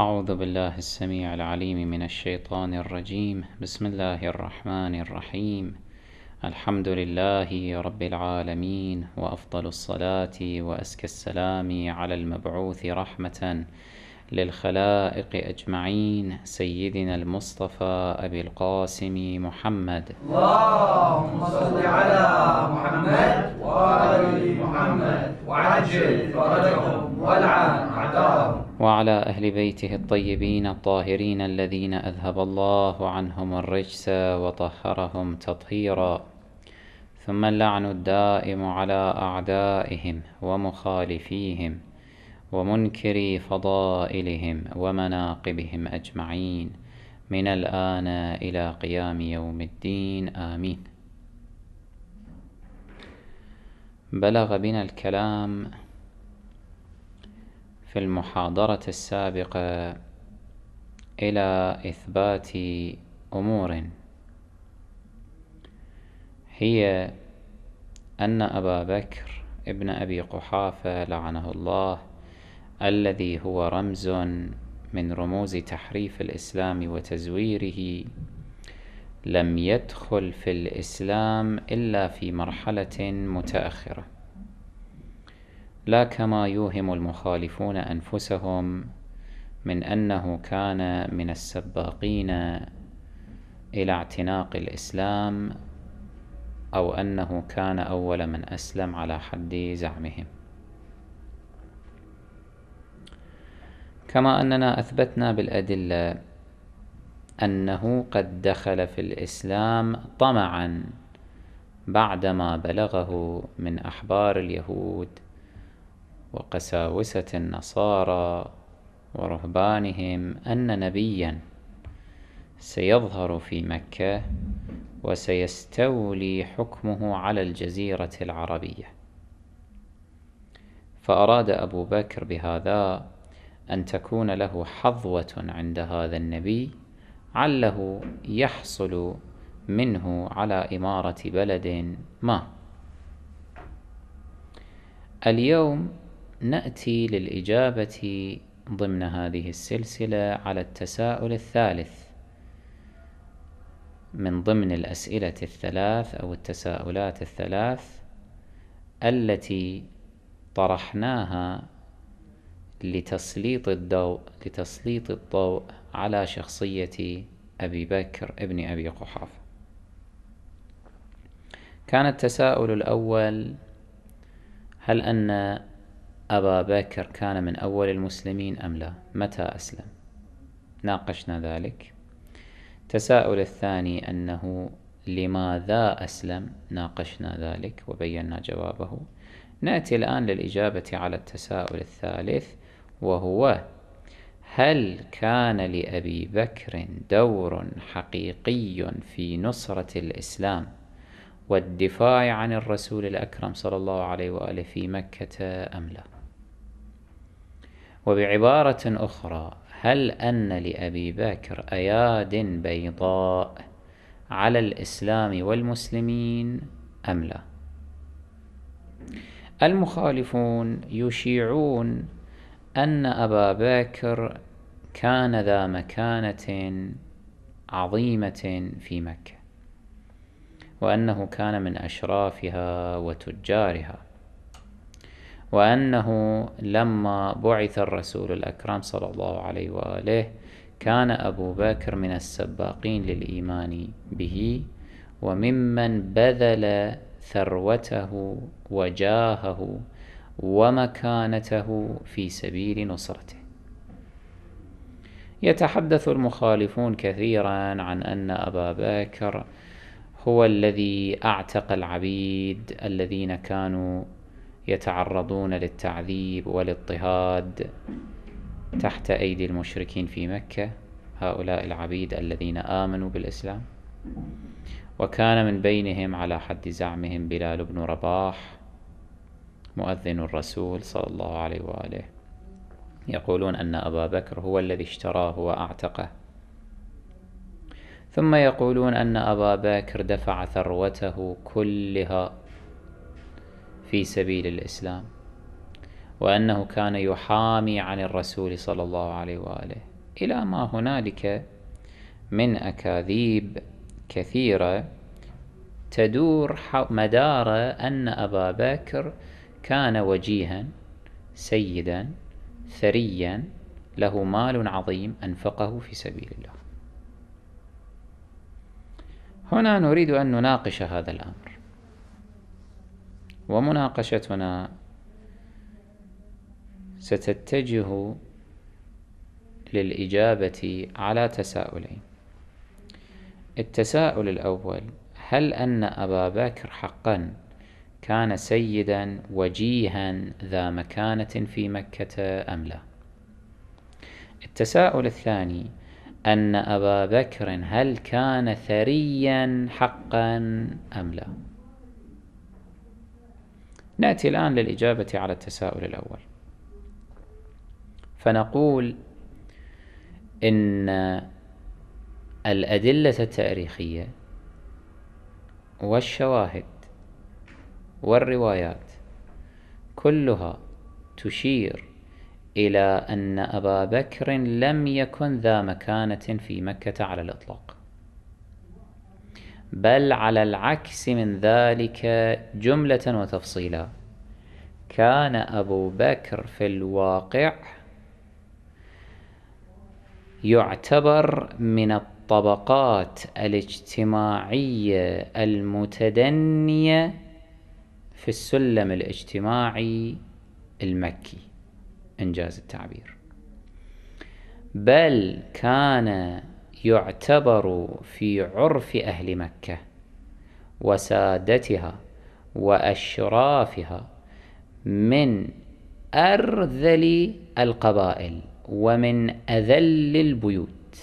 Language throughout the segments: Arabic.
أعوذ بالله السميع العليم من الشيطان الرجيم بسم الله الرحمن الرحيم الحمد لله رب العالمين وأفضل الصلاة وأزكى السلام على المبعوث رحمة للخلائق أجمعين سيدنا المصطفى أبي القاسم محمد اللهم صل على محمد وآل محمد وعجل فرجهم والعن أعدائهم وعلى أهل بيته الطيبين الطاهرين الذين أذهب الله عنهم الرجس وطهرهم تطهيرا ثم اللعن الدائم على أعدائهم ومخالفيهم ومنكري فضائلهم ومناقبهم أجمعين من الآن إلى قيام يوم الدين آمين بلغ بنا الكلام في المحاضرة السابقة إلى إثبات أمور هي أن أبا بكر ابن أبي قحافة لعنه الله الذي هو رمز من رموز تحريف الإسلام وتزويره لم يدخل في الإسلام إلا في مرحلة متأخرة لا كما يوهم المخالفون أنفسهم من أنه كان من السباقين إلى اعتناق الإسلام أو أنه كان أول من أسلم على حد زعمهم كما أننا أثبتنا بالأدلة أنه قد دخل في الإسلام طمعا بعدما بلغه من أحبار اليهود وقساوسة النصارى ورهبانهم أن نبيا سيظهر في مكة وسيستولي حكمه على الجزيرة العربية فأراد أبو بكر بهذا أن تكون له حظوة عند هذا النبي عله يحصل منه على إمارة بلد ما اليوم نأتي للإجابة ضمن هذه السلسلة على التساؤل الثالث من ضمن الأسئلة الثلاث أو التساؤلات الثلاث التي طرحناها لتسليط الضوء لتسليط الضوء على شخصية أبي بكر ابن أبي قحافة كان التساؤل الأول هل أن أبا بكر كان من أول المسلمين أم لا متى أسلم ناقشنا ذلك تساؤل الثاني أنه لماذا أسلم ناقشنا ذلك وبينا جوابه نأتي الآن للإجابة على التساؤل الثالث وهو هل كان لأبي بكر دور حقيقي في نصرة الإسلام والدفاع عن الرسول الأكرم صلى الله عليه وآله في مكة أم لا؟ وبعبارة أخرى هل أن لأبي بكر أياد بيضاء على الإسلام والمسلمين أم لا؟ المخالفون يشيعون أن أبا بكر كان ذا مكانة عظيمة في مكة وأنه كان من أشرافها وتجارها وأنه لما بعث الرسول الأكرم صلى الله عليه وآله كان أبو بكر من السباقين للإيمان به وممن بذل ثروته وجاهه ومكانته في سبيل نصرته يتحدث المخالفون كثيرا عن أن أبا بكر هو الذي أعتق العبيد الذين كانوا يتعرضون للتعذيب والاضطهاد تحت أيدي المشركين في مكة هؤلاء العبيد الذين آمنوا بالإسلام وكان من بينهم على حد زعمهم بلال بن رباح مؤذن الرسول صلى الله عليه وآله يقولون أن أبا بكر هو الذي اشتراه وأعتقه ثم يقولون أن أبا بكر دفع ثروته كلها في سبيل الإسلام وأنه كان يحامي عن الرسول صلى الله عليه وآله إلى ما هنالك من أكاذيب كثيرة تدور مدار أن أبا بكر كان وجيها سيدا ثريا له مال عظيم أنفقه في سبيل الله هنا نريد أن نناقش هذا الأمر ومناقشتنا ستتجه للإجابة على تساؤلين التساؤل الأول هل أن أبا بكر حقا كان سيدا وجيها ذا مكانة في مكة أم لا التساؤل الثاني أن أبا بكر هل كان ثريا حقا أم لا ناتي الان للاجابه على التساؤل الاول فنقول ان الادله التاريخيه والشواهد والروايات كلها تشير الى ان ابا بكر لم يكن ذا مكانه في مكه على الاطلاق بل على العكس من ذلك جملة وتفصيلا كان أبو بكر في الواقع يعتبر من الطبقات الاجتماعية المتدنية في السلم الاجتماعي المكي إنجاز التعبير بل كان يعتبر في عرف أهل مكة وسادتها وأشرافها من أرذل القبائل ومن أذل البيوت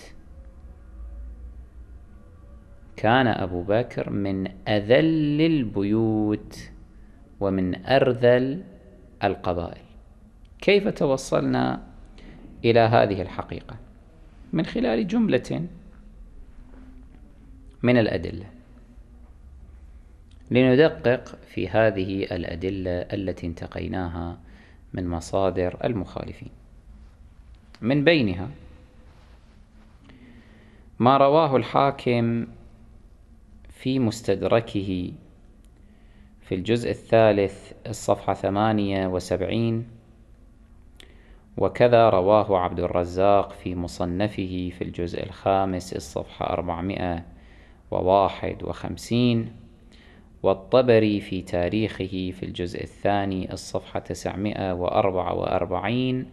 كان أبو بكر من أذل البيوت ومن أرذل القبائل كيف توصلنا إلى هذه الحقيقة؟ من خلال جملة من الأدلة لندقق في هذه الأدلة التي انتقيناها من مصادر المخالفين من بينها ما رواه الحاكم في مستدركه في الجزء الثالث الصفحة ثمانية وسبعين وكذا رواه عبد الرزاق في مصنفه في الجزء الخامس الصفحة 451 والطبري في تاريخه في الجزء الثاني الصفحة 944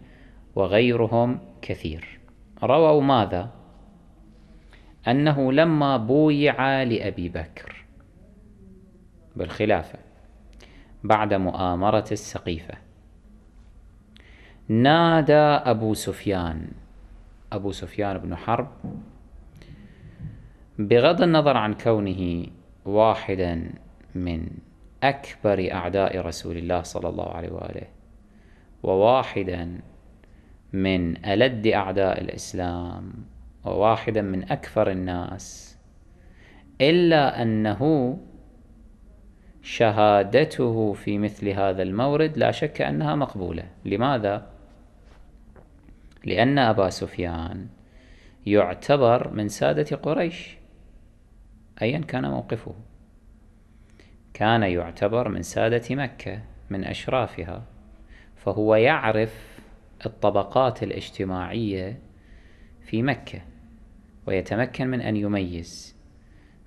وغيرهم كثير رووا ماذا؟ أنه لما بويع لأبي بكر بالخلافة بعد مؤامرة السقيفة نادى أبو سفيان أبو سفيان بن حرب بغض النظر عن كونه واحدا من أكبر أعداء رسول الله صلى الله عليه وآله وواحدا من ألد أعداء الإسلام وواحدا من أكثر الناس إلا أنه شهادته في مثل هذا المورد لا شك أنها مقبولة لماذا؟ لأن أبا سفيان يعتبر من سادة قريش أيا كان موقفه كان يعتبر من سادة مكة من أشرافها فهو يعرف الطبقات الاجتماعية في مكة ويتمكن من أن يميز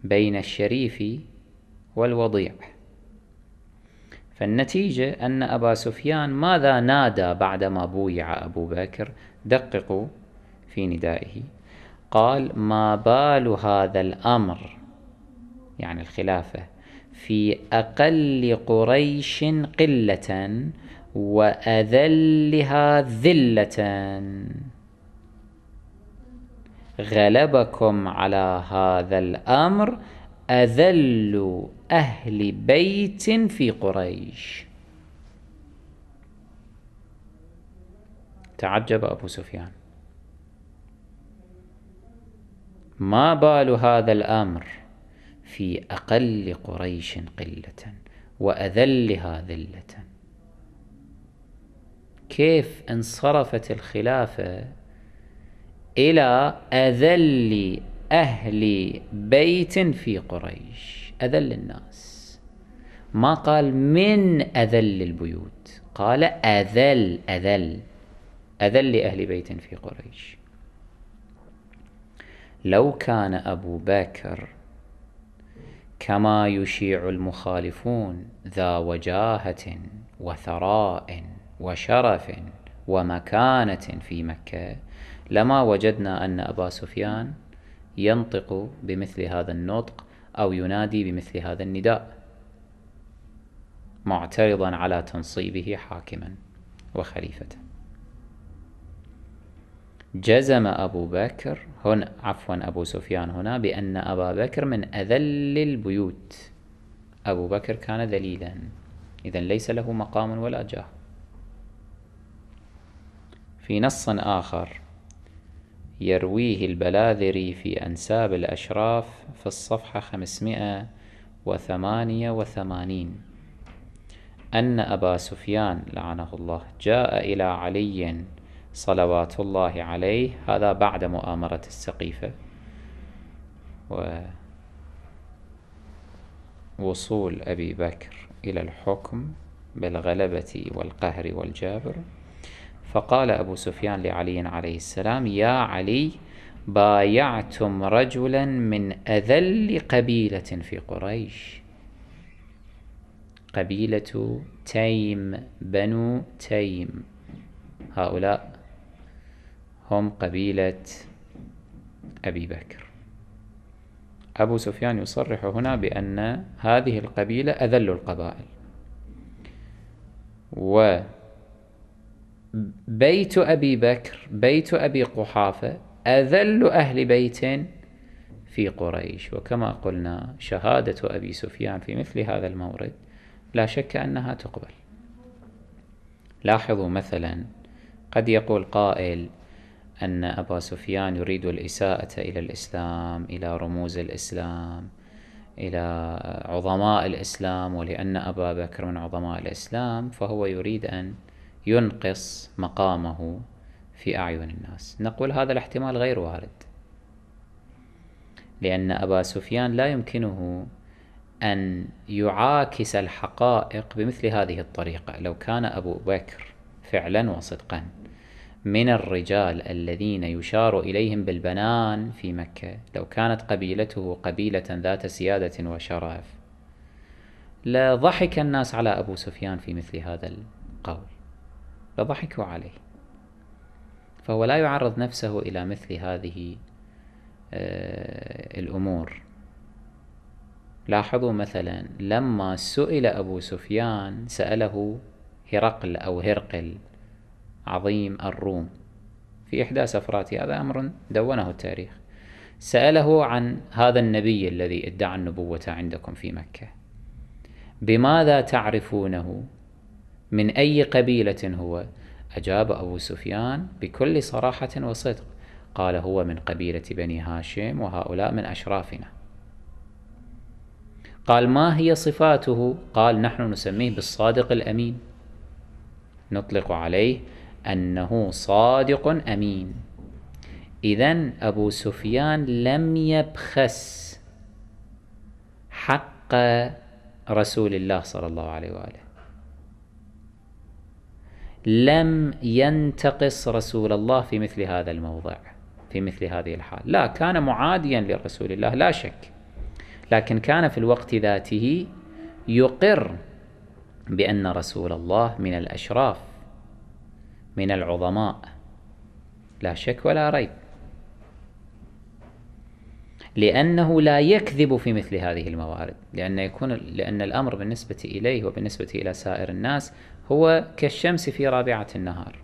بين الشريف والوضيع فالنتيجة أن أبا سفيان ماذا نادى بعدما بويع أبو بكر دققوا في ندائه قال ما بال هذا الأمر يعني الخلافة في أقل قريش قلة وأذلها ذلة غلبكم على هذا الأمر أذل أهل بيت في قريش تعجب أبو سفيان ما بال هذا الأمر في أقل قريش قلة وأذلها ذلة كيف انصرفت الخلافة إلى أذل أهل بيت في قريش أذل الناس ما قال من أذل البيوت قال أذل أذل أذل أهل بيت في قريش لو كان أبو بكر كما يشيع المخالفون ذا وجاهة وثراء وشرف ومكانة في مكة لما وجدنا أن أبا سفيان ينطق بمثل هذا النطق أو ينادي بمثل هذا النداء معترضا على تنصيبه حاكما وخليفة جزم أبو بكر هنا عفوا أبو سفيان هنا بأن أبا بكر من أذل البيوت أبو بكر كان ذليلا إذا ليس له مقام ولا جاه في نص آخر يرويه البلاذري في أنساب الأشراف في الصفحة 588 أن أبا سفيان لعنه الله جاء إلى علي صلوات الله عليه هذا بعد مؤامرة السقيفة ووصول أبي بكر إلى الحكم بالغلبة والقهر والجابر فقال أبو سفيان لعلي عليه السلام يا علي بايعتم رجلا من أذل قبيلة في قريش قبيلة تيم بنو تيم هؤلاء هم قبيلة أبي بكر أبو سفيان يصرح هنا بأن هذه القبيلة أذل القبائل و بيت أبي بكر بيت أبي قحافة أذل أهل بيت في قريش وكما قلنا شهادة أبي سفيان في مثل هذا المورد لا شك أنها تقبل لاحظوا مثلا قد يقول قائل أن أبا سفيان يريد الإساءة إلى الإسلام إلى رموز الإسلام إلى عظماء الإسلام ولأن أبا بكر من عظماء الإسلام فهو يريد أن ينقص مقامه في أعين الناس نقول هذا الاحتمال غير وارد لأن أبا سفيان لا يمكنه أن يعاكس الحقائق بمثل هذه الطريقة لو كان أبو بكر فعلا وصدقا من الرجال الذين يشار إليهم بالبنان في مكة لو كانت قبيلته قبيلة ذات سيادة وشرف لضحك الناس على أبو سفيان في مثل هذا القول لضحكوا عليه فهو لا يعرض نفسه إلى مثل هذه آه، الأمور لاحظوا مثلا لما سئل أبو سفيان سأله هرقل أو هرقل عظيم الروم في إحدى سفراته هذا أمر دونه التاريخ سأله عن هذا النبي الذي ادعى النبوة عندكم في مكة بماذا تعرفونه من أي قبيلة هو أجاب أبو سفيان بكل صراحة وصدق قال هو من قبيلة بني هاشم وهؤلاء من أشرافنا قال ما هي صفاته قال نحن نسميه بالصادق الأمين نطلق عليه أنه صادق أمين إذا أبو سفيان لم يبخس حق رسول الله صلى الله عليه وآله لم ينتقص رسول الله في مثل هذا الموضع في مثل هذه الحال لا كان معاديا لرسول الله لا شك لكن كان في الوقت ذاته يقر بأن رسول الله من الأشراف من العظماء لا شك ولا ريب لأنه لا يكذب في مثل هذه الموارد لأن يكون لأن الأمر بالنسبة إليه وبالنسبة إلى سائر الناس هو كالشمس في رابعة النهار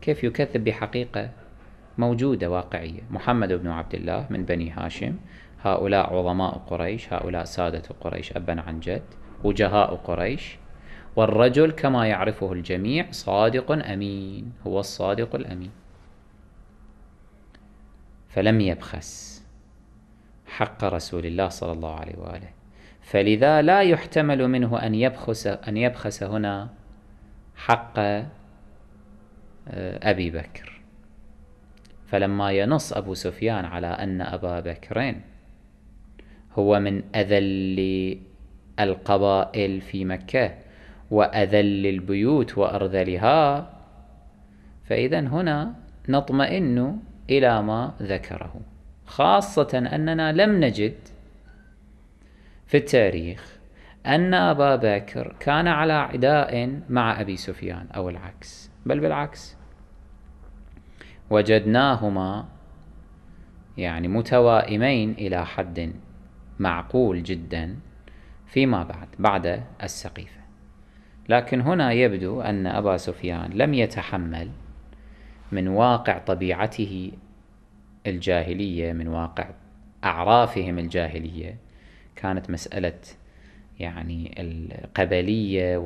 كيف يكذب بحقيقة موجودة واقعية محمد بن عبد الله من بني هاشم هؤلاء عظماء قريش هؤلاء سادة قريش أبا عن جد وجهاء قريش والرجل كما يعرفه الجميع صادق أمين هو الصادق الأمين فلم يبخس حق رسول الله صلى الله عليه وآله فلذا لا يحتمل منه أن يبخس, أن يبخس هنا حق آه، أبي بكر فلما ينص أبو سفيان على أن أبا بكر هو من أذل القبائل في مكة وأذل البيوت وأرذلها فإذا هنا نطمئن إلى ما ذكره خاصة أننا لم نجد في التاريخ أن أبا بكر كان على عداء مع أبي سفيان أو العكس بل بالعكس وجدناهما يعني متوائمين إلى حد معقول جدا فيما بعد بعد السقيفة لكن هنا يبدو أن أبا سفيان لم يتحمل من واقع طبيعته الجاهلية من واقع أعرافهم الجاهلية كانت مسألة يعني القبلية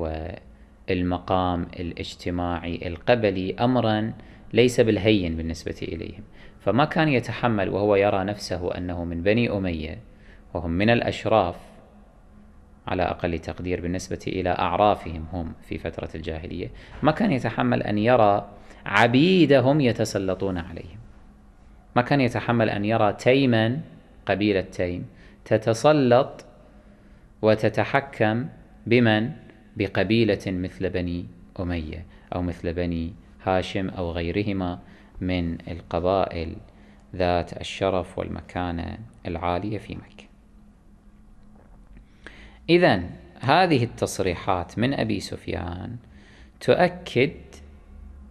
والمقام الاجتماعي القبلي أمرا ليس بالهين بالنسبة إليهم فما كان يتحمل وهو يرى نفسه أنه من بني أمية وهم من الأشراف على أقل تقدير بالنسبة إلى أعرافهم هم في فترة الجاهلية ما كان يتحمل أن يرى عبيدهم يتسلطون عليهم ما كان يتحمل أن يرى تيما قبيلة تيم تتسلط وتتحكم بمن بقبيلة مثل بني أمية أو مثل بني هاشم أو غيرهما من القبائل ذات الشرف والمكانة العالية في مكة إذا هذه التصريحات من أبي سفيان تؤكد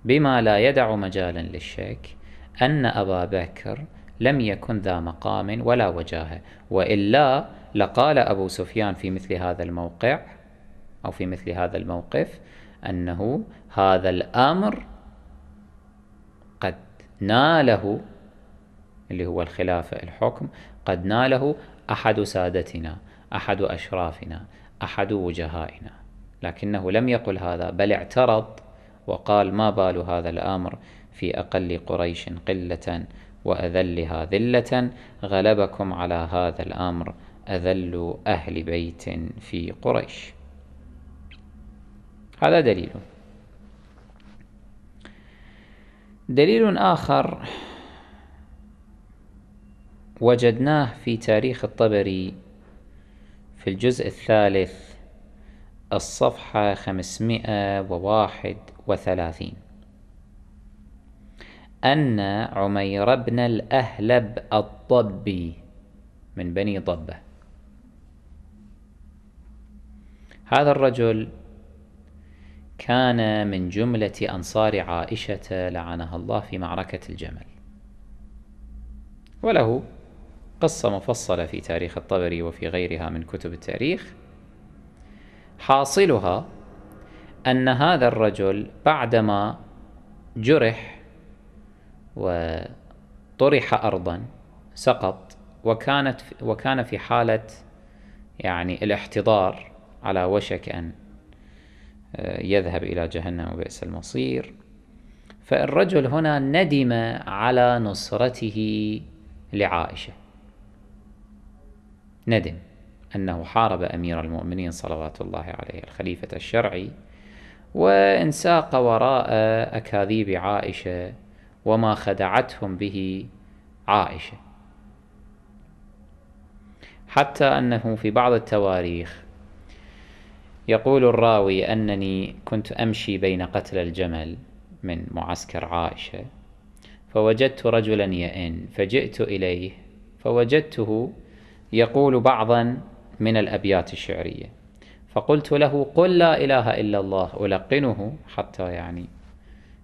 بما لا يدع مجالا للشك أن أبا بكر لم يكن ذا مقام ولا وجاهة وإلا لقال أبو سفيان في مثل هذا الموقع أو في مثل هذا الموقف أنه هذا الأمر قد ناله اللي هو الخلافة الحكم قد ناله أحد سادتنا احد اشرافنا احد وجهائنا لكنه لم يقل هذا بل اعترض وقال ما بال هذا الامر في اقل قريش قله واذلها ذله غلبكم على هذا الامر اذل اهل بيت في قريش هذا دليل دليل اخر وجدناه في تاريخ الطبري في الجزء الثالث الصفحة خمسمائة وواحد وثلاثين أن عمير بن الأهلب الضبي من بني ضبة هذا الرجل كان من جملة أنصار عائشة لعنها الله في معركة الجمل وله قصة مفصلة في تاريخ الطبري وفي غيرها من كتب التاريخ حاصلها أن هذا الرجل بعدما جرح وطرح أرضا سقط وكانت وكان في حالة يعني الاحتضار على وشك أن آه، يذهب إلى جهنم وبئس المصير فالرجل هنا ندم على نصرته لعائشة ندم أنه حارب أمير المؤمنين صلوات الله عليه الخليفة الشرعي وانساق وراء أكاذيب عائشة وما خدعتهم به عائشة حتى أنه في بعض التواريخ يقول الراوي أنني كنت أمشي بين قتل الجمل من معسكر عائشة فوجدت رجلا يئن فجئت إليه فوجدته يقول بعضا من الأبيات الشعرية فقلت له قل لا إله إلا الله ألقنه حتى يعني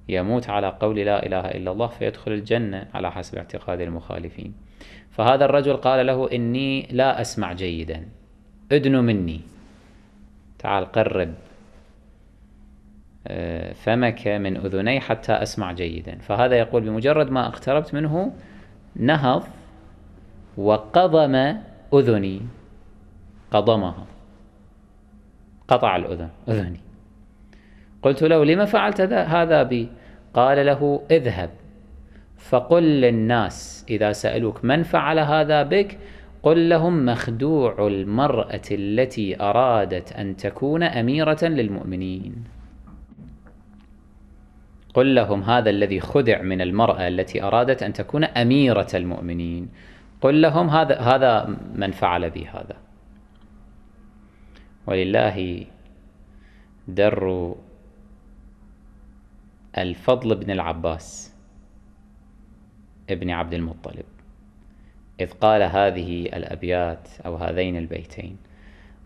يموت على قول لا إله إلا الله فيدخل الجنة على حسب اعتقاد المخالفين فهذا الرجل قال له إني لا أسمع جيدا ادنو مني تعال قرب آه، فمك من أذني حتى أسمع جيدا فهذا يقول بمجرد ما اقتربت منه نهض وقضم أذني قضمها قطع الأذن أذني قلت له لما فعلت هذا بي قال له اذهب فقل للناس إذا سألوك من فعل هذا بك قل لهم مخدوع المرأة التي أرادت أن تكون أميرة للمؤمنين قل لهم هذا الذي خدع من المرأة التي أرادت أن تكون أميرة المؤمنين قل لهم هذا هذا من فعل بي هذا ولله در الفضل بن العباس ابن عبد المطلب إذ قال هذه الأبيات أو هذين البيتين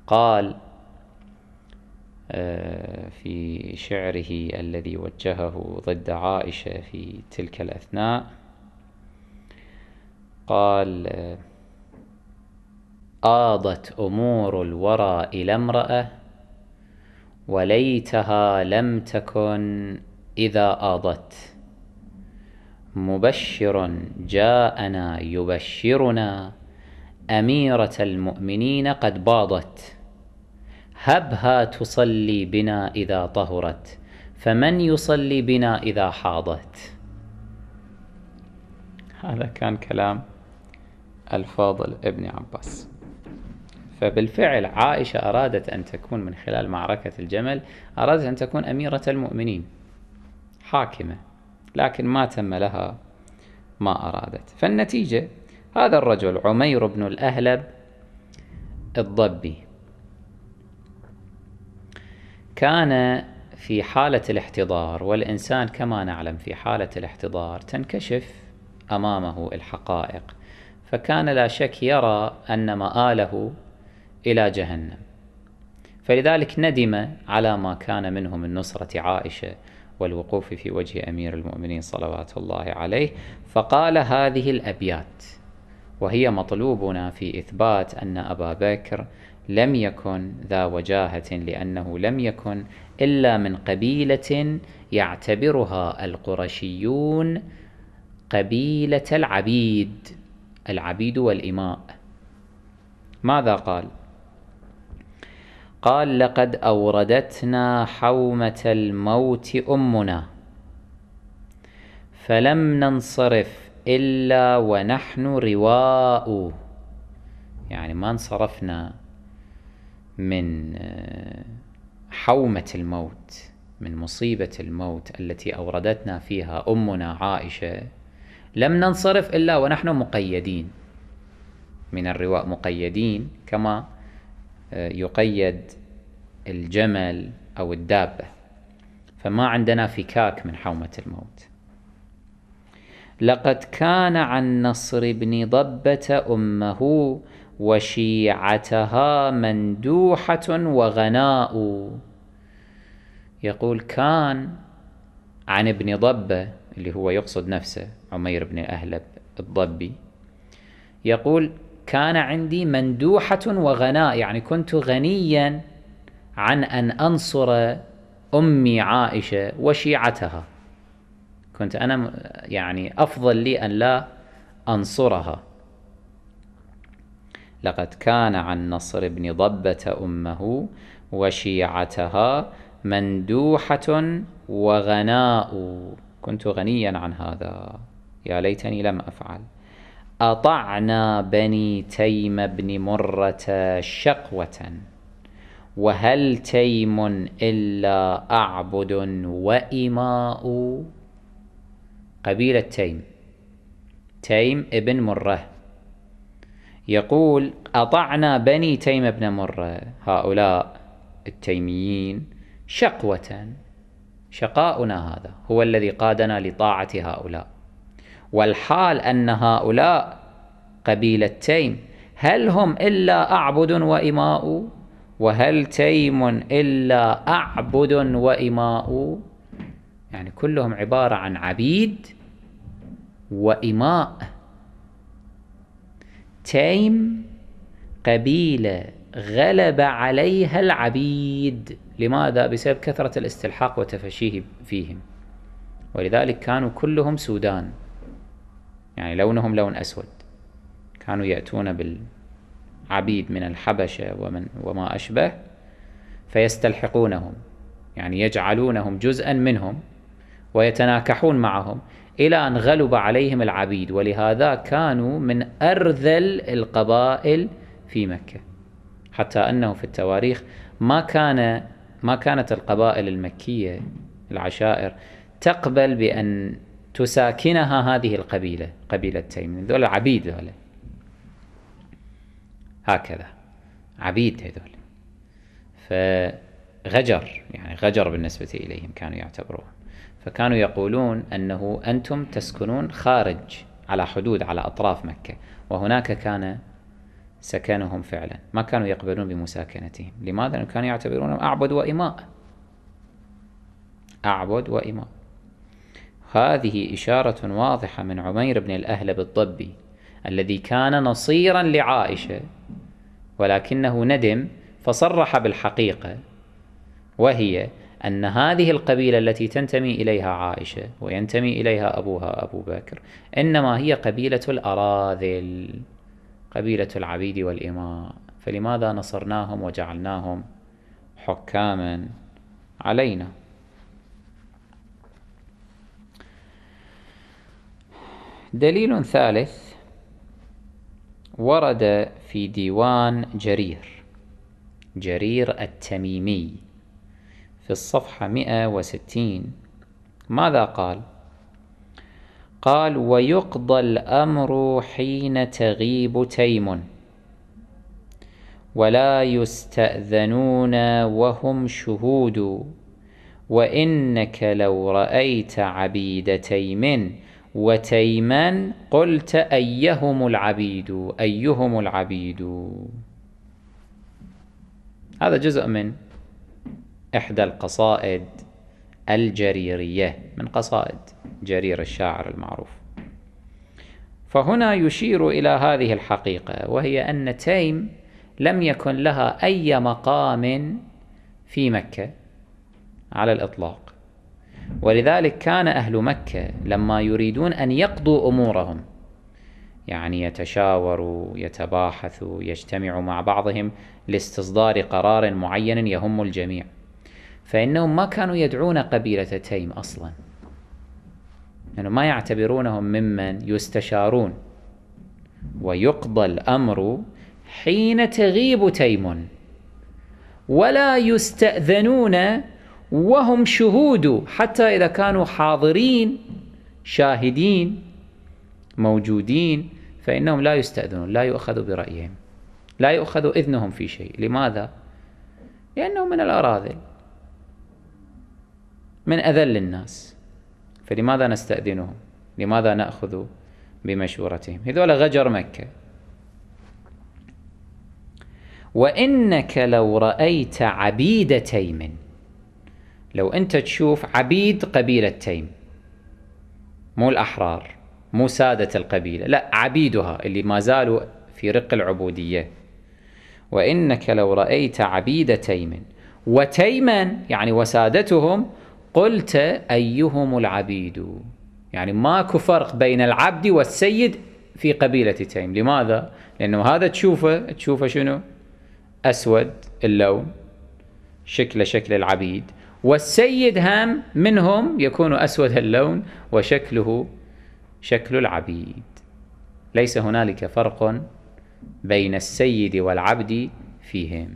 قال آه، في شعره الذي وجهه ضد عائشة في تلك الأثناء قال آضت أمور الورى إلى امرأة وليتها لم تكن إذا آضت مبشر جاءنا يبشرنا أميرة المؤمنين قد باضت هبها تصلي بنا إذا طهرت فمن يصلي بنا إذا حاضت هذا كان كلام الفاضل ابن عباس فبالفعل عائشة أرادت أن تكون من خلال معركة الجمل أرادت أن تكون أميرة المؤمنين حاكمة لكن ما تم لها ما أرادت فالنتيجة هذا الرجل عمير بن الأهلب الضبي كان في حالة الاحتضار والإنسان كما نعلم في حالة الاحتضار تنكشف أمامه الحقائق فكان لا شك يرى أن مآله إلى جهنم فلذلك ندم على ما كان منه من نصرة عائشة والوقوف في وجه أمير المؤمنين صلوات الله عليه فقال هذه الأبيات وهي مطلوبنا في إثبات أن أبا بكر لم يكن ذا وجاهة لأنه لم يكن إلا من قبيلة يعتبرها القرشيون قبيلة العبيد العبيد والإماء ماذا قال؟ قال لقد أوردتنا حومة الموت أمنا فلم ننصرف إلا ونحن رواء يعني ما انصرفنا من آه، حومة الموت من مصيبة الموت التي أوردتنا فيها أمنا عائشة لم ننصرف إلا ونحن مقيدين من الرواء مقيدين كما آه، يقيد الجمل أو الدابة فما عندنا فكاك من حومة الموت لقد كان عن نصر بن ضبة أمه وشيعتها مندوحة وغناء يقول كان عن ابن ضبة اللي هو يقصد نفسه عمير بن أهلب الضبي يقول كان عندي مندوحة وغناء يعني كنت غنيا عن أن أنصر أمي عائشة وشيعتها كنت أنا يعني أفضل لي أن لا أنصرها لقد كان عن نصر بن ضبة أمه وشيعتها مندوحة وغناء كنت غنيا عن هذا يا ليتني لم أفعل أطعنا بني تيم بن مرة شقوة وهل تيم إلا أعبد وإماء قبيلة تيم تيم ابن مرة يقول أطعنا بني تيم بن مرة هؤلاء التيميين شقوة شقاؤنا هذا هو الذي قادنا لطاعة هؤلاء والحال أن هؤلاء قبيلة تيم هل هم إلا أعبد وإماء وهل تيم إلا أعبد وإماء يعني كلهم عبارة عن عبيد وإماء تيم قبيلة غلب عليها العبيد لماذا؟ بسبب كثرة الاستلحاق وتفشيه فيهم ولذلك كانوا كلهم سودان يعني لونهم لون أسود كانوا يأتون بالعبيد من الحبشة ومن وما أشبه فيستلحقونهم يعني يجعلونهم جزءا منهم ويتناكحون معهم إلى أن غلب عليهم العبيد ولهذا كانوا من أرذل القبائل في مكة حتى أنه في التواريخ ما كان ما كانت القبائل المكية العشائر تقبل بأن تساكنها هذه القبيلة قبيلة تيمن ذولا عبيد ذولا هكذا عبيد هذول فغجر يعني غجر بالنسبة إليهم كانوا يعتبرون فكانوا يقولون أنه أنتم تسكنون خارج على حدود على أطراف مكة وهناك كان سكنهم فعلا ما كانوا يقبلون بمساكنتهم لماذا؟ لأنهم كانوا يعتبرونهم أعبد وإماء أعبد وإماء هذه إشارة واضحة من عمير بن الأهلب الضبي الذي كان نصيرا لعائشة ولكنه ندم فصرح بالحقيقة وهي أن هذه القبيلة التي تنتمي إليها عائشة وينتمي إليها أبوها أبو بكر إنما هي قبيلة الأراذل قبيلة العبيد والإماء فلماذا نصرناهم وجعلناهم حكاما علينا دليل ثالث ورد في ديوان جرير جرير التميمي في الصفحة 160 ماذا قال؟ قال ويقضى الأمر حين تغيب تيم ولا يستأذنون وهم شهود وإنك لو رأيت عبيد تيم وتيما قلت أيهم العبيد أيهم العبيد هذا جزء من إحدى القصائد الجريرية من قصائد جرير الشاعر المعروف فهنا يشير إلى هذه الحقيقة وهي أن تيم لم يكن لها أي مقام في مكة على الإطلاق ولذلك كان أهل مكة لما يريدون أن يقضوا أمورهم يعني يتشاوروا يتباحثوا يجتمعوا مع بعضهم لاستصدار قرار معين يهم الجميع فإنهم ما كانوا يدعون قبيلة تيم أصلا يعني ما يعتبرونهم ممن يستشارون ويقضى الأمر حين تغيب تيم ولا يستأذنون وهم شهود حتى إذا كانوا حاضرين شاهدين موجودين فإنهم لا يستأذنون لا يؤخذ برأيهم لا يؤخذ إذنهم في شيء لماذا؟ لأنه من الأراذل من أذل الناس فلماذا نستأذنهم؟ لماذا نأخذ بمشورتهم؟ هذول غجر مكة وإنك لو رأيت عبيد تيم لو أنت تشوف عبيد قبيلة تيم مو الأحرار مو سادة القبيلة لا عبيدها اللي ما زالوا في رق العبودية وإنك لو رأيت عبيد تيم وتيما يعني وسادتهم قلت أيهم العبيد يعني ماكو فرق بين العبد والسيد في قبيلة تيم لماذا؟ لأنه هذا تشوفه تشوفه شنو؟ أسود اللون شكله شكل العبيد والسيد هام منهم يكون أسود اللون وشكله شكل العبيد ليس هنالك فرق بين السيد والعبد فيهم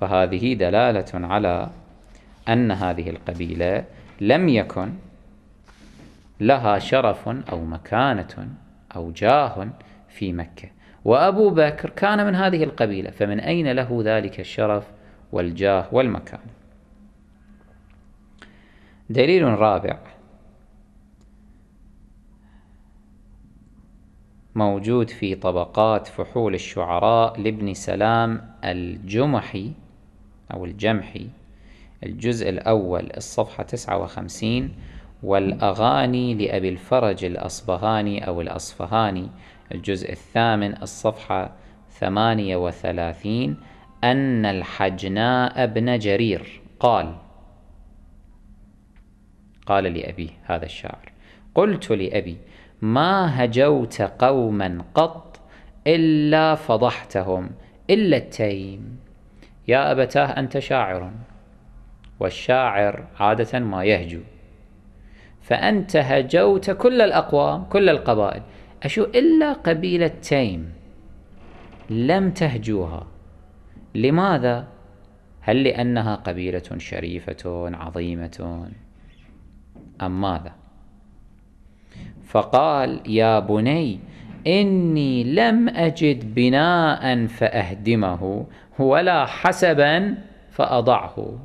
فهذه دلالة على أن هذه القبيلة لم يكن لها شرف أو مكانة أو جاه في مكة وأبو بكر كان من هذه القبيلة فمن أين له ذلك الشرف؟ والجاه والمكان دليل رابع موجود في طبقات فحول الشعراء لابن سلام الجمحي أو الجمحي الجزء الأول الصفحة 59 والأغاني لأبي الفرج الأصبهاني أو الأصفهاني الجزء الثامن الصفحة 38 أن الحجناء بن جرير قال قال لأبي هذا الشاعر قلت لأبي ما هجوت قوما قط إلا فضحتهم إلا التيم يا أبتاه أنت شاعر والشاعر عادة ما يهجو فأنت هجوت كل الأقوام كل القبائل أشو إلا قبيلة تيم لم تهجوها لماذا؟ هل لأنها قبيلة شريفة عظيمة أم ماذا؟ فقال يا بني إني لم أجد بناء فأهدمه ولا حسبا فأضعه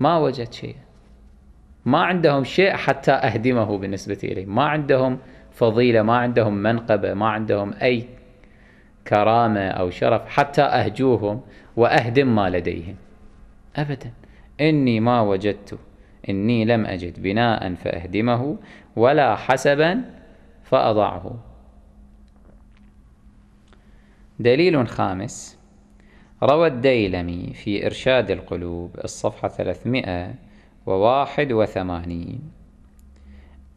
ما وجد شيء ما عندهم شيء حتى أهدمه بالنسبة إليه ما عندهم فضيلة ما عندهم منقبة ما عندهم أي كرامة أو شرف حتى أهجوهم وأهدم ما لديهم أبدا إني ما وجدت إني لم أجد بناء فأهدمه ولا حسبا فأضعه دليل خامس روى الديلمي في إرشاد القلوب الصفحة 381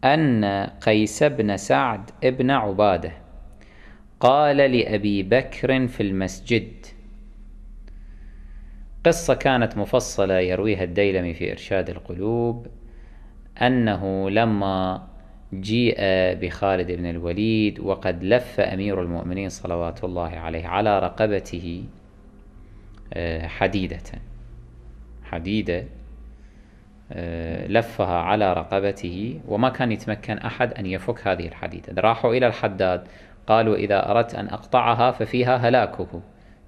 أن قيس بن سعد ابن عباده قال لأبي بكر في المسجد قصة كانت مفصلة يرويها الديلمي في إرشاد القلوب أنه لما جيء بخالد بن الوليد وقد لف أمير المؤمنين صلوات الله عليه على رقبته آه، حديدة حديدة آه، لفها على رقبته وما كان يتمكن أحد أن يفك هذه الحديدة راحوا إلى الحداد قال وإذا أردت أن أقطعها ففيها هلاكه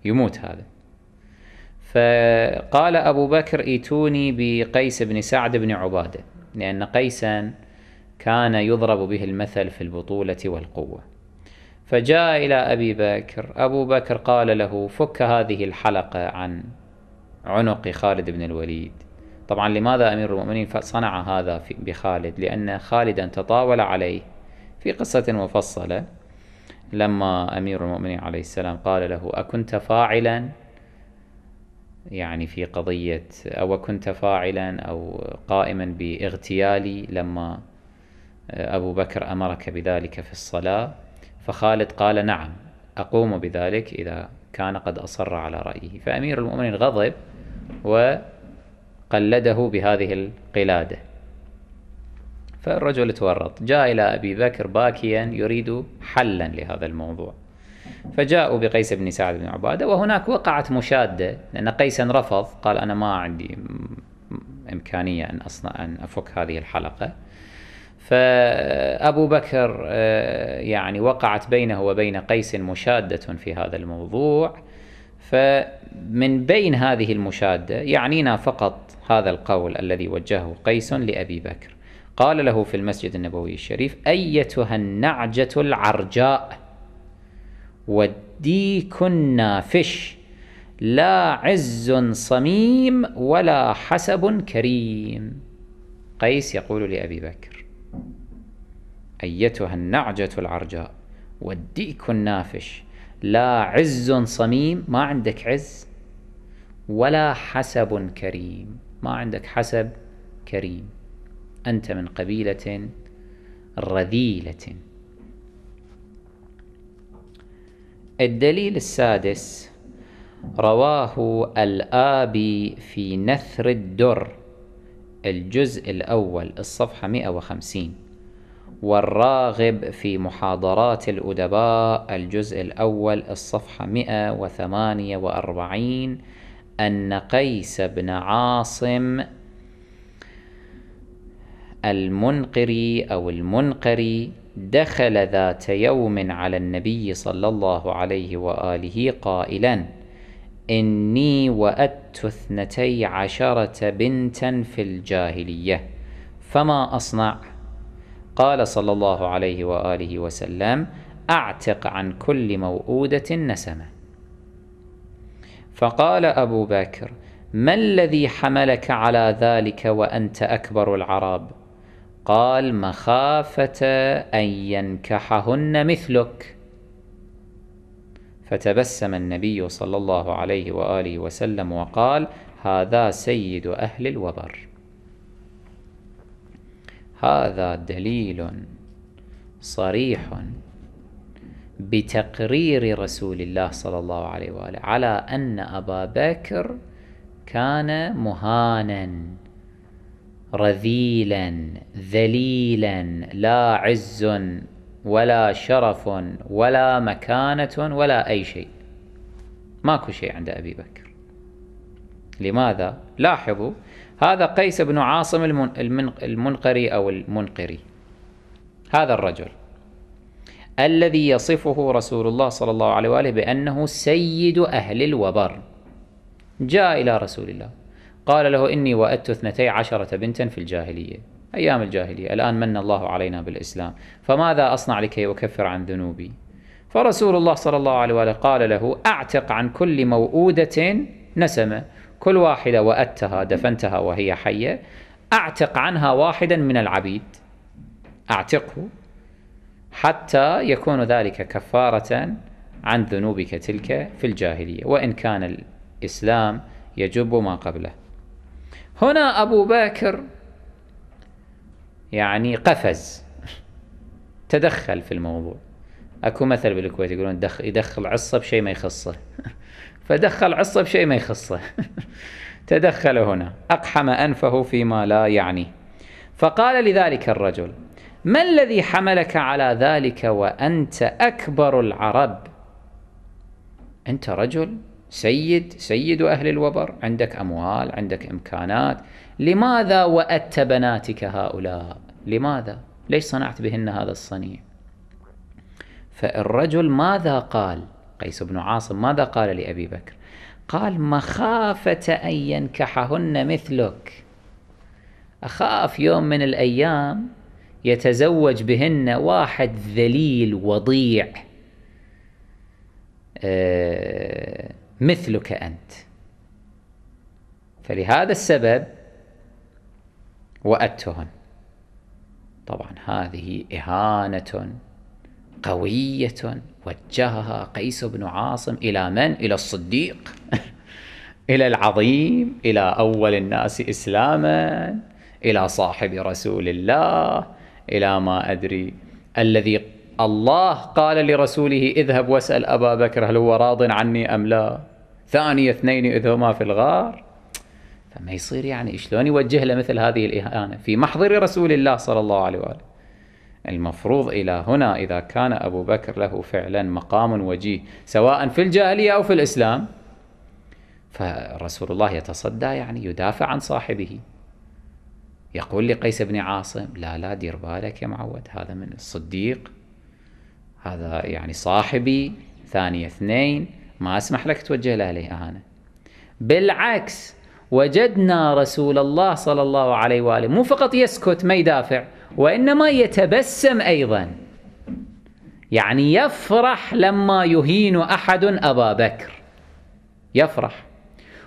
يموت هذا فقال أبو بكر ايتوني بقيس بن سعد بن عبادة لأن قيسا كان يضرب به المثل في البطولة والقوة فجاء إلى أبي بكر أبو بكر قال له فك هذه الحلقة عن عنق خالد بن الوليد طبعا لماذا أمير المؤمنين صنع هذا بخالد لأن خالدا تطاول عليه في قصة مفصلة لما أمير المؤمنين عليه السلام قال له أكنت فاعلا يعني في قضية أو كنت فاعلا أو قائما باغتيالي لما أبو بكر أمرك بذلك في الصلاة فخالد قال نعم أقوم بذلك إذا كان قد أصر على رأيه فأمير المؤمنين غضب وقلده بهذه القلاده فالرجل تورط جاء إلى أبي بكر باكيا يريد حلا لهذا الموضوع فجاءوا بقيس بن سعد بن عبادة وهناك وقعت مشادة لأن قيسا رفض قال أنا ما عندي إمكانية أن أصنع أن أفك هذه الحلقة فأبو بكر آه، يعني وقعت بينه وبين قيس مشادة في هذا الموضوع فمن بين هذه المشادة يعنينا فقط هذا القول الذي وجهه قيس لأبي بكر قال له في المسجد النبوي الشريف أيتها النعجة العرجاء والديك النافش لا عز صميم ولا حسب كريم قيس يقول لأبي بكر أيتها النعجة العرجاء والديك النافش لا عز صميم ما عندك عز ولا حسب كريم ما عندك حسب كريم أنت من قبيلة رذيلة الدليل السادس رواه الآبي في نثر الدر الجزء الأول الصفحة 150 والراغب في محاضرات الأدباء الجزء الأول الصفحة 148 أن قيس بن عاصم المنقري أو المنقري دخل ذات يوم على النبي صلى الله عليه وآله قائلا إني وأت اثنتي عشرة بنتا في الجاهلية فما أصنع؟ قال صلى الله عليه وآله وسلم أعتق عن كل موؤودة نسمة فقال أبو بكر ما الذي حملك على ذلك وأنت أكبر العرب؟ قال مخافة أن ينكحهن مثلك فتبسم النبي صلى الله عليه وآله وسلم وقال هذا سيد أهل الوبر هذا دليل صريح بتقرير رسول الله صلى الله عليه وآله على أن أبا بكر كان مهانا رذيلا ذليلا لا عز ولا شرف ولا مكانة ولا أي شيء ماكو شيء عند أبي بكر لماذا؟ لاحظوا هذا قيس بن عاصم المنقري أو المنقري هذا الرجل الذي يصفه رسول الله صلى الله عليه وآله بأنه سيد أهل الوبر جاء إلى رسول الله قال له إني وأدت اثنتي عشرة بنتا في الجاهلية أيام الجاهلية الآن من الله علينا بالإسلام فماذا أصنع لكي أكفر عن ذنوبي فرسول الله صلى الله عليه وآله قال له أعتق عن كل موؤودة نسمة كل واحدة وأتها دفنتها وهي حية أعتق عنها واحدا من العبيد أعتقه حتى يكون ذلك كفارة عن ذنوبك تلك في الجاهلية وإن كان الإسلام يجب ما قبله هنا أبو بكر يعني قفز تدخل في الموضوع اكو مثل بالكويت يقولون يدخل عصه بشيء ما يخصه فدخل عصه بشيء ما يخصه تدخل هنا اقحم انفه فيما لا يعنيه فقال لذلك الرجل ما الذي حملك على ذلك وانت اكبر العرب انت رجل سيد سيد أهل الوبر عندك أموال عندك إمكانات لماذا وأت بناتك هؤلاء لماذا ليش صنعت بهن هذا الصنيع فالرجل ماذا قال قيس بن عاصم ماذا قال لأبي بكر قال مخافة أن ينكحهن مثلك أخاف يوم من الأيام يتزوج بهن واحد ذليل وضيع أه مثلك أنت فلهذا السبب واتهم طبعا هذه إهانة قوية وجهها قيس بن عاصم إلى من؟ إلى الصديق إلى العظيم إلى أول الناس إسلاما إلى صاحب رسول الله إلى ما أدري الذي الله قال لرسوله اذهب واسأل أبا بكر هل هو راض عني أم لا ثاني اثنين إذ ما في الغار فما يصير يعني شلون يوجه له مثل هذه الإهانة في محضر رسول الله صلى الله عليه وآله المفروض إلى هنا إذا كان أبو بكر له فعلا مقام وجيه سواء في الجاهلية أو في الإسلام فرسول الله يتصدى يعني يدافع عن صاحبه يقول لقيس بن عاصم لا لا دير بالك يا معود هذا من الصديق هذا يعني صاحبي ثاني اثنين ما اسمح لك توجه له عليه اهانه بالعكس وجدنا رسول الله صلى الله عليه واله مو فقط يسكت ما يدافع وانما يتبسم ايضا يعني يفرح لما يهين احد ابا بكر يفرح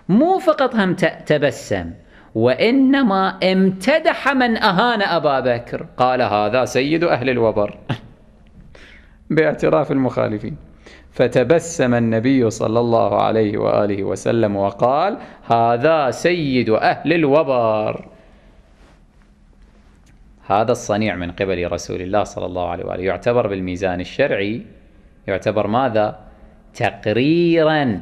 مو فقط هم تبسم وانما امتدح من اهان ابا بكر قال هذا سيد اهل الوبر باعتراف المخالفين فتبسم النبي صلى الله عليه وآله وسلم وقال هذا سيد أهل الوبر هذا الصنيع من قبل رسول الله صلى الله عليه وآله يعتبر بالميزان الشرعي يعتبر ماذا؟ تقريرا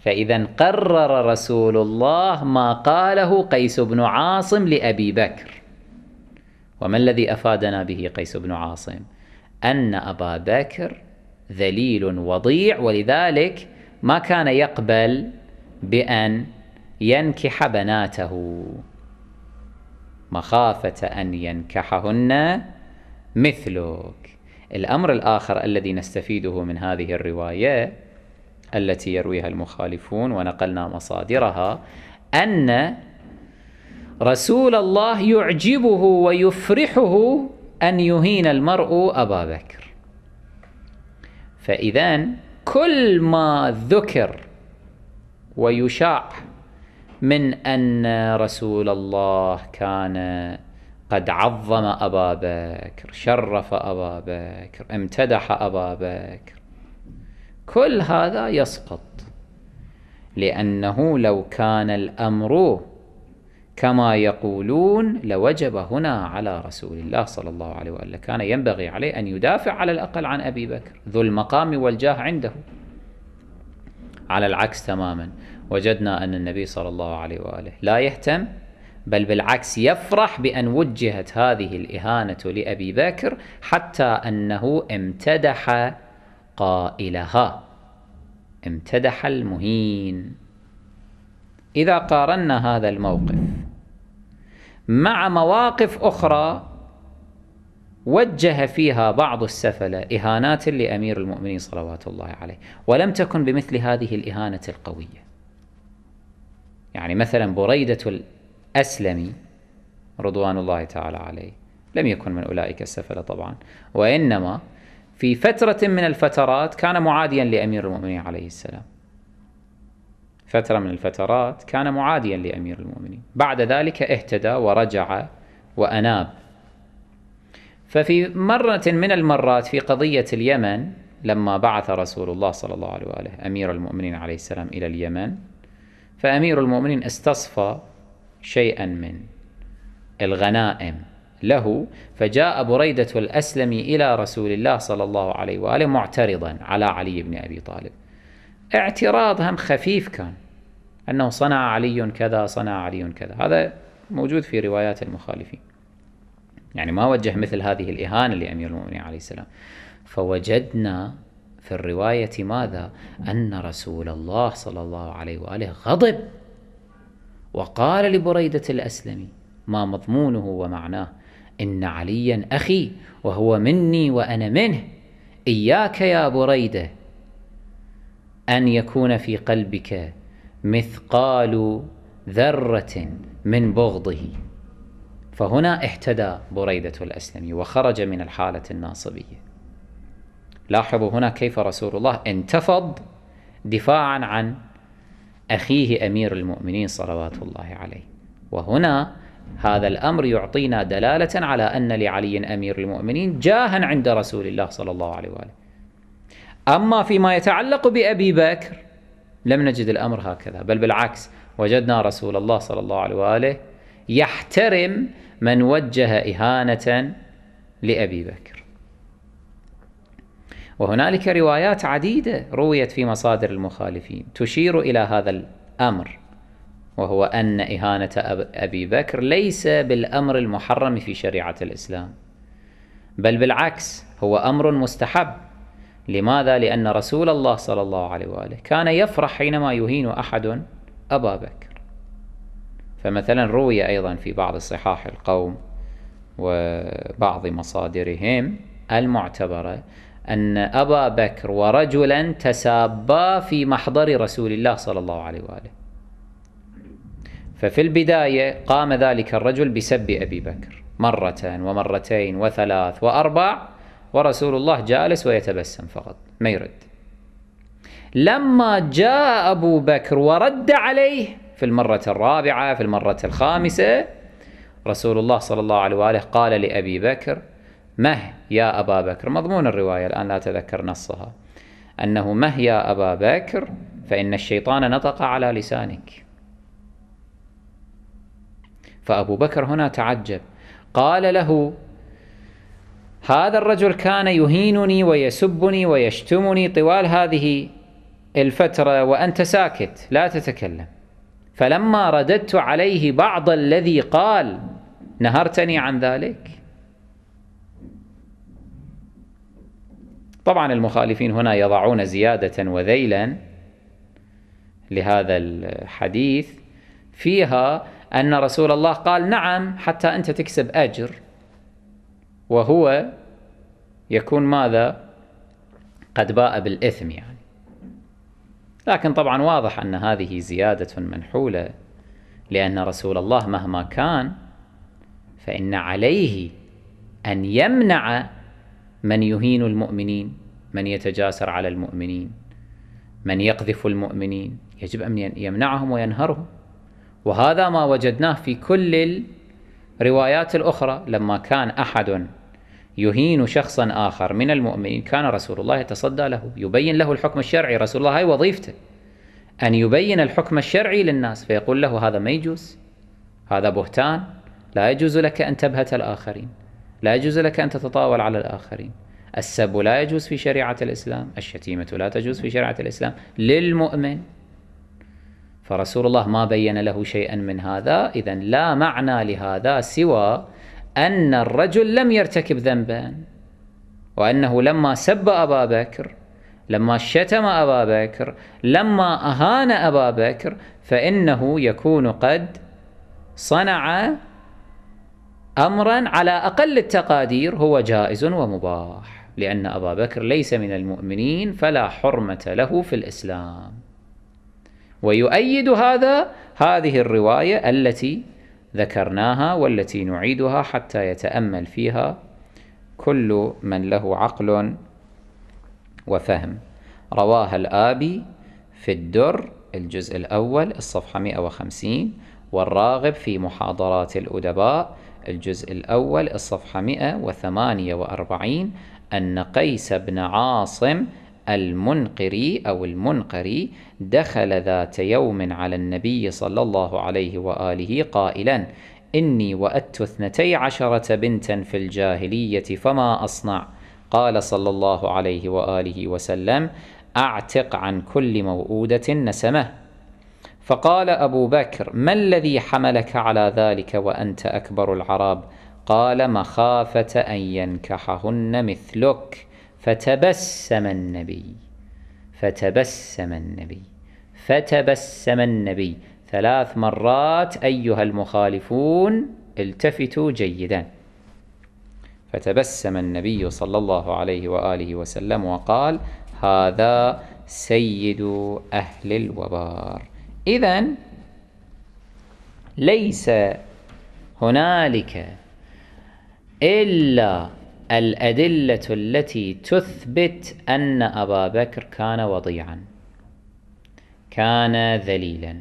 فإذا قرر رسول الله ما قاله قيس بن عاصم لأبي بكر وما الذي أفادنا به قيس بن عاصم؟ أن أبا بكر ذليل وضيع ولذلك ما كان يقبل بأن ينكح بناته مخافة أن ينكحهن مثلك الأمر الآخر الذي نستفيده من هذه الرواية التي يرويها المخالفون ونقلنا مصادرها أن رسول الله يعجبه ويفرحه أن يهين المرء أبا بكر فإذا كل ما ذكر ويشاع من أن رسول الله كان قد عظم أبا بكر شرف أبا بكر امتدح أبا بكر كل هذا يسقط لأنه لو كان الأمر كما يقولون لوجب هنا على رسول الله صلى الله عليه وآله كان ينبغي عليه أن يدافع على الأقل عن أبي بكر ذو المقام والجاه عنده على العكس تماما وجدنا أن النبي صلى الله عليه وآله لا يهتم بل بالعكس يفرح بأن وجهت هذه الإهانة لأبي بكر حتى أنه امتدح قائلها امتدح المهين إذا قارنا هذا الموقف مع مواقف أخرى وجه فيها بعض السفلة إهانات لأمير المؤمنين صلوات الله عليه ولم تكن بمثل هذه الإهانة القوية يعني مثلا بريدة الأسلمي رضوان الله تعالى عليه لم يكن من أولئك السفلة طبعا وإنما في فترة من الفترات كان معاديا لأمير المؤمنين عليه السلام فترة من الفترات كان معاديا لأمير المؤمنين بعد ذلك اهتدى ورجع وأناب ففي مرة من المرات في قضية اليمن لما بعث رسول الله صلى الله عليه وآله أمير المؤمنين عليه السلام إلى اليمن فأمير المؤمنين استصفى شيئا من الغنائم له فجاء بريدة الأسلمي إلى رسول الله صلى الله عليه وآله معترضا على علي بن أبي طالب اعتراض هم خفيف كان أنه صنع علي كذا صنع علي كذا هذا موجود في روايات المخالفين يعني ما وجه مثل هذه الإهانة لأمير المؤمنين عليه السلام فوجدنا في الرواية ماذا أن رسول الله صلى الله عليه وآله غضب وقال لبريدة الأسلمي ما مضمونه ومعناه إن عليا أخي وهو مني وأنا منه إياك يا بريدة أن يكون في قلبك مثقال ذرة من بغضه فهنا احتدى بريدة الأسلمي وخرج من الحالة الناصبية لاحظوا هنا كيف رسول الله انتفض دفاعا عن أخيه أمير المؤمنين صلوات الله عليه وهنا هذا الأمر يعطينا دلالة على أن لعلي أمير المؤمنين جاها عند رسول الله صلى الله عليه وآله أما فيما يتعلق بأبي بكر لم نجد الأمر هكذا بل بالعكس وجدنا رسول الله صلى الله عليه وآله يحترم من وجه إهانة لأبي بكر وهنالك روايات عديدة رويت في مصادر المخالفين تشير إلى هذا الأمر وهو أن إهانة أبي بكر ليس بالأمر المحرم في شريعة الإسلام بل بالعكس هو أمر مستحب لماذا؟ لأن رسول الله صلى الله عليه وآله كان يفرح حينما يهين أحد أبا بكر فمثلا روي أيضا في بعض الصحاح القوم وبعض مصادرهم المعتبرة أن أبا بكر ورجلا تسابا في محضر رسول الله صلى الله عليه وآله ففي البداية قام ذلك الرجل بسب أبي بكر مرة ومرتين وثلاث وأربع ورسول الله جالس ويتبسم فقط ما يرد لما جاء أبو بكر ورد عليه في المرة الرابعة في المرة الخامسة رسول الله صلى الله عليه وآله قال لأبي بكر مه يا أبا بكر مضمون الرواية الآن لا تذكر نصها أنه مه يا أبا بكر فإن الشيطان نطق على لسانك فأبو بكر هنا تعجب قال له هذا الرجل كان يهينني ويسبني ويشتمني طوال هذه الفترة وأنت ساكت لا تتكلم فلما رددت عليه بعض الذي قال نهرتني عن ذلك طبعا المخالفين هنا يضعون زيادة وذيلا لهذا الحديث فيها أن رسول الله قال نعم حتى أنت تكسب أجر وهو يكون ماذا قد باء بالإثم يعني لكن طبعا واضح أن هذه زيادة منحولة لأن رسول الله مهما كان فإن عليه أن يمنع من يهين المؤمنين من يتجاسر على المؤمنين من يقذف المؤمنين يجب أن يمنعهم وينهرهم وهذا ما وجدناه في كل الروايات الأخرى لما كان أحد يهين شخصا آخر من المؤمنين كان رسول الله يتصدى له يبين له الحكم الشرعي رسول الله هاي وظيفته أن يبين الحكم الشرعي للناس فيقول له هذا ما يجوز هذا بهتان لا يجوز لك أن تبهت الآخرين لا يجوز لك أن تتطاول على الآخرين السب لا يجوز في شريعة الإسلام الشتيمة لا تجوز في شريعة الإسلام للمؤمن فرسول الله ما بين له شيئا من هذا إذا لا معنى لهذا سوى أن الرجل لم يرتكب ذنبا وأنه لما سب أبا بكر لما شتم أبا بكر لما أهان أبا بكر فإنه يكون قد صنع أمرا على أقل التقادير هو جائز ومباح لأن أبا بكر ليس من المؤمنين فلا حرمة له في الإسلام ويؤيد هذا هذه الرواية التي ذكرناها والتي نعيدها حتى يتأمل فيها كل من له عقل وفهم رواها الآبي في الدر الجزء الأول الصفحة 150 والراغب في محاضرات الأدباء الجزء الأول الصفحة 148 أن قيس بن عاصم المنقري أو المنقري دخل ذات يوم على النبي صلى الله عليه وآله قائلا إني وأت اثنتي عشرة بنتا في الجاهلية فما أصنع قال صلى الله عليه وآله وسلم أعتق عن كل موؤودة نسمه فقال أبو بكر ما الذي حملك على ذلك وأنت أكبر العرب قال مخافة أن ينكحهن مثلك فتبسم النبي فتبسم النبي فتبسم النبي ثلاث مرات أيها المخالفون التفتوا جيدا فتبسم النبي صلى الله عليه وآله وسلم وقال هذا سيد أهل الوبار إذا ليس هنالك إلا الأدلة التي تثبت أن أبا بكر كان وضيعا كان ذليلا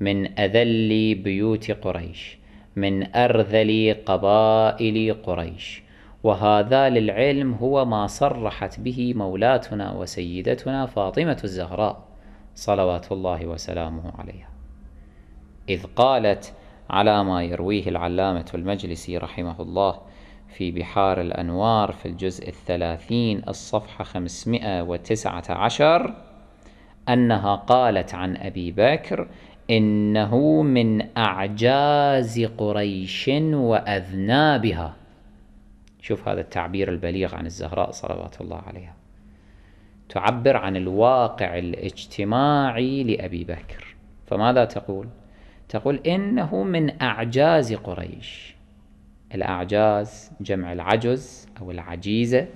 من أذل بيوت قريش من أرذل قبائل قريش وهذا للعلم هو ما صرحت به مولاتنا وسيدتنا فاطمة الزهراء صلوات الله وسلامه عليها إذ قالت على ما يرويه العلامة المجلسي رحمه الله في بحار الأنوار في الجزء الثلاثين الصفحة 519 أنها قالت عن أبي بكر إنه من أعجاز قريش وأذنابها شوف هذا التعبير البليغ عن الزهراء صلوات الله عليها تعبر عن الواقع الاجتماعي لأبي بكر فماذا تقول؟ تقول إنه من أعجاز قريش الأعجاز جمع العجز أو العجيزة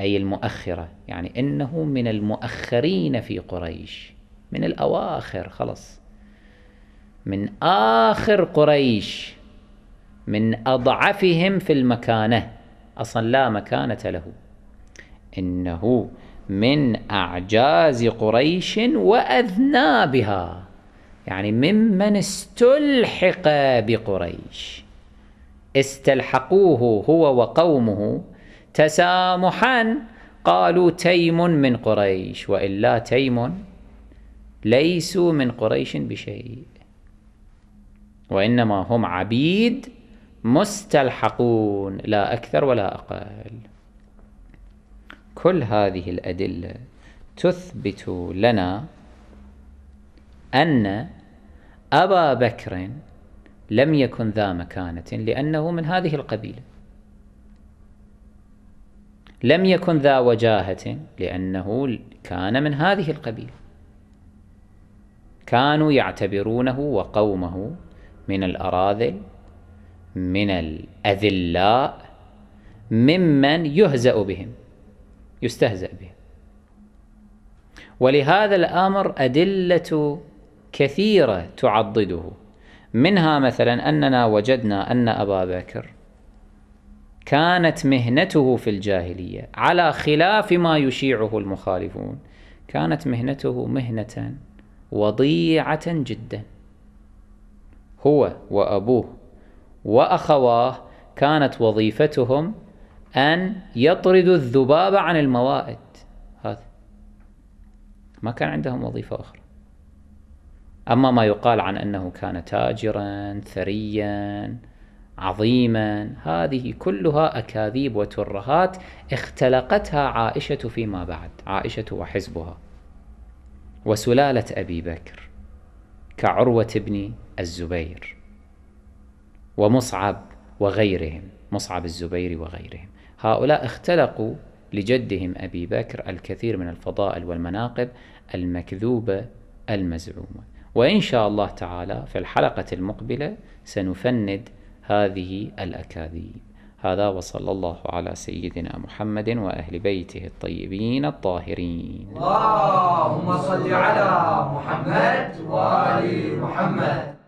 أي المؤخرة يعني إنه من المؤخرين في قريش من الأواخر خلص من آخر قريش من أضعفهم في المكانة أصلا لا مكانة له إنه من أعجاز قريش وأذنابها يعني ممن استلحق بقريش استلحقوه هو وقومه تسامحا قالوا تيم من قريش وإلا تيم ليسوا من قريش بشيء وإنما هم عبيد مستلحقون لا أكثر ولا أقل كل هذه الأدلة تثبت لنا أن أبا بكر لم يكن ذا مكانة لأنه من هذه القبيلة لم يكن ذا وجاهة لأنه كان من هذه القبيلة كانوا يعتبرونه وقومه من الأراذل من الأذلاء ممن يهزأ بهم يستهزأ بهم ولهذا الأمر أدلة كثيرة تعضده منها مثلا أننا وجدنا أن أبا بكر كانت مهنته في الجاهلية على خلاف ما يشيعه المخالفون كانت مهنته مهنة وضيعة جدا هو وأبوه وأخواه كانت وظيفتهم أن يطردوا الذباب عن الموائد هذا ما كان عندهم وظيفة أخرى أما ما يقال عن أنه كان تاجرا ثريا عظيما هذه كلها أكاذيب وترهات اختلقتها عائشة فيما بعد عائشة وحزبها وسلالة أبي بكر كعروة بن الزبير ومصعب وغيرهم مصعب الزبير وغيرهم هؤلاء اختلقوا لجدهم أبي بكر الكثير من الفضائل والمناقب المكذوبة المزعومة وإن شاء الله تعالى في الحلقة المقبلة سنفند هذه الأكاذيب هذا وصلى الله على سيدنا محمد وأهل بيته الطيبين الطاهرين اللهم صل على محمد وآل محمد